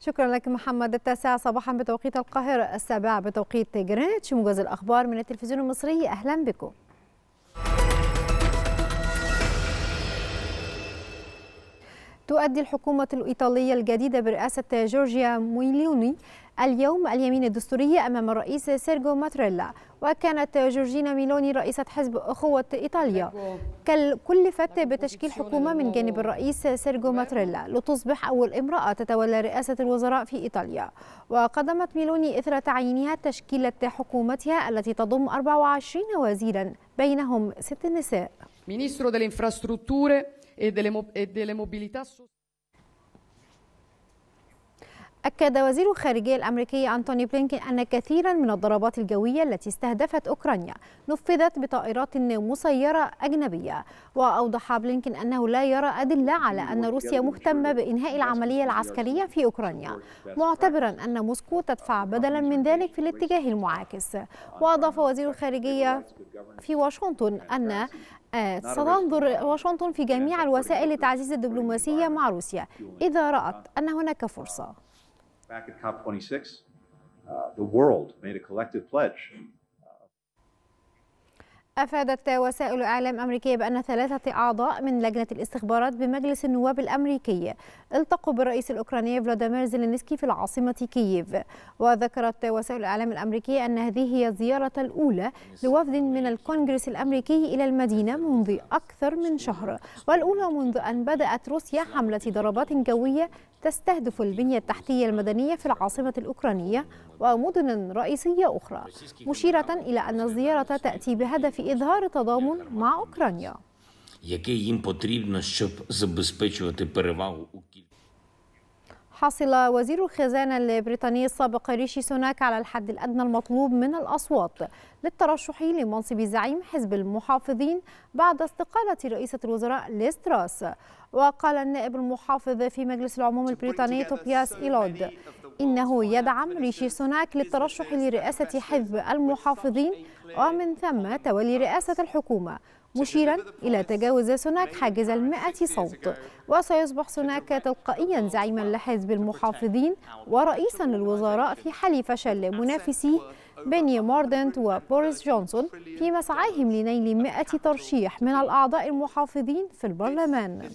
شكرا لك محمد التاسعة صباحا بتوقيت القاهرة السابعة بتوقيت جرينتش موجز الأخبار من التلفزيون المصري أهلا بكم تؤدي الحكومة الإيطالية الجديدة برئاسة جورجيا مويليوني اليوم اليمين الدستوري أمام الرئيس سيرجو ماتريلا وكانت جورجينا ميلوني رئيسة حزب أخوة إيطاليا كلفت بتشكيل حكومة من جانب الرئيس سيرجو ماتريلا لتصبح أول امرأة تتولى رئاسة الوزراء في إيطاليا وقدمت ميلوني إثر تعيينها تشكيلة حكومتها التي تضم 24 وزيرا بينهم ست نساء أكد وزير الخارجية الأمريكي أنتوني بلينكين أن كثيرا من الضربات الجوية التي استهدفت أوكرانيا نفذت بطائرات مسيرة أجنبية وأوضح بلينكين أنه لا يرى أدلة على أن روسيا مهتمة بإنهاء العملية العسكرية في أوكرانيا معتبرا أن موسكو تدفع بدلا من ذلك في الاتجاه المعاكس وأضاف وزير الخارجية في واشنطن أن آه، ستنظر واشنطن في جميع الوسائل لتعزيز الدبلوماسية مع روسيا إذا رأت أن هناك فرصة back at COP26, uh, the world made a collective pledge أفادت وسائل إعلام أمريكية بأن ثلاثة أعضاء من لجنة الاستخبارات بمجلس النواب الأمريكي التقوا بالرئيس الأوكراني فلاديمير زيلينسكي في العاصمة كييف وذكرت وسائل الإعلام الأمريكية أن هذه هي الزيارة الأولى لوفد من الكونغرس الأمريكي إلى المدينة منذ أكثر من شهر والأولى منذ أن بدأت روسيا حملة ضربات جوية تستهدف البنية التحتية المدنية في العاصمة الأوكرانية ومدن رئيسية أخرى مشيرة إلى أن الزيارة تأتي بهدف إظهار تضامن مع أوكرانيا حصل وزير الخزانة البريطاني السابق ريشي سوناك على الحد الأدنى المطلوب من الأصوات للترشح لمنصب زعيم حزب المحافظين بعد استقالة رئيسة الوزراء ليستراس وقال النائب المحافظ في مجلس العموم البريطاني توبياس إيلود إنه يدعم ريشي سوناك للترشح لرئاسة حزب المحافظين ومن ثم تولي رئاسة الحكومة مشيرا إلى تجاوز سوناك حاجز المائة صوت وسيصبح سوناك تلقائيا زعيما لحزب المحافظين ورئيسا للوزراء في حال فشل منافسيه بني ماردنت وبوريس جونسون في مسعاهم لنيل 100 ترشيح من الأعضاء المحافظين في البرلمان.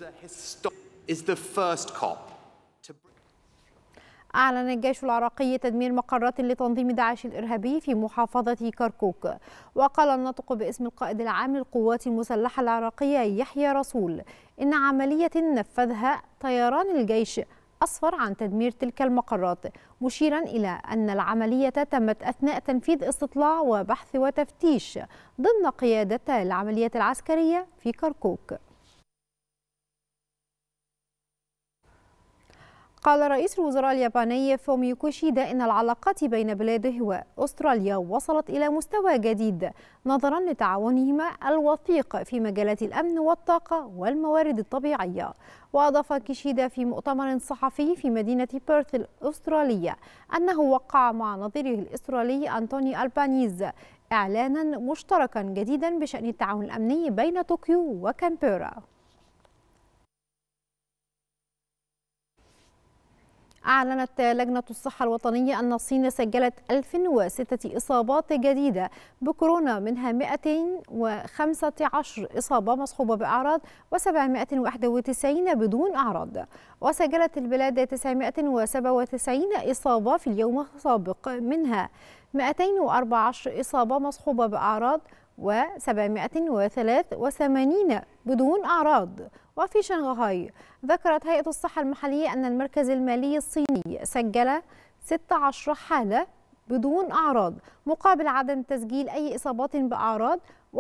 أعلن الجيش العراقي تدمير مقرات لتنظيم داعش الإرهابي في محافظة كركوك وقال الناطق باسم القائد العام للقوات المسلحة العراقية يحيى رسول إن عملية نفذها طيران الجيش أسفر عن تدمير تلك المقرات مشيرا إلى أن العملية تمت أثناء تنفيذ استطلاع وبحث وتفتيش ضمن قيادة العمليات العسكرية في كركوك قال رئيس الوزراء الياباني فوميو كوشيدا إن العلاقات بين بلاده وأستراليا وصلت إلى مستوى جديد نظرا لتعاونهما الوثيق في مجالات الأمن والطاقة والموارد الطبيعية وأضاف كيشيدا في مؤتمر صحفي في مدينة بيرث الأسترالية أنه وقع مع نظيره الأسترالي أنتوني ألبانيز إعلانا مشتركا جديدا بشأن التعاون الأمني بين طوكيو وكامبيرا أعلنت لجنة الصحة الوطنية أن الصين سجلت 1006 إصابات جديدة بكورونا منها 215 إصابة مصحوبة بأعراض و791 بدون أعراض وسجلت البلاد 997 إصابة في اليوم السابق منها 214 إصابة مصحوبة بأعراض و783 بدون أعراض وفي شنغهاي ذكرت هيئة الصحة المحلية أن المركز المالي الصيني سجل 16 حالة بدون أعراض مقابل عدم تسجيل أي إصابات بأعراض و13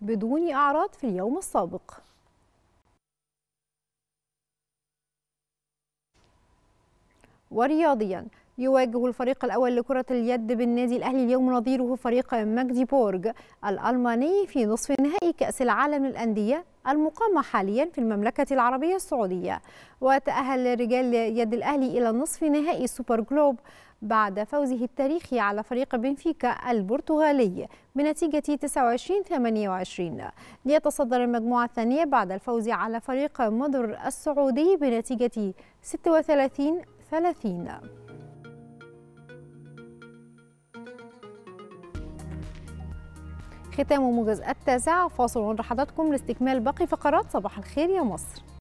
بدون أعراض في اليوم السابق ورياضيا يواجه الفريق الأول لكرة اليد بالنادي الأهلي اليوم نظيره فريق ماجديبورج الألماني في نصف نهائي كأس العالم للأندية المقامة حاليا في المملكة العربية السعودية وتأهل رجال يد الأهلي إلى نصف نهائي سوبر جلوب بعد فوزه التاريخي على فريق بنفيكا البرتغالي بنتيجة 29-28 ليتصدر المجموعة الثانية بعد الفوز على فريق مضر السعودي بنتيجة 36-30 ختام موجز التاسع فاصل ونرى حضراتكم لاستكمال باقي فقرات صباح الخير يا مصر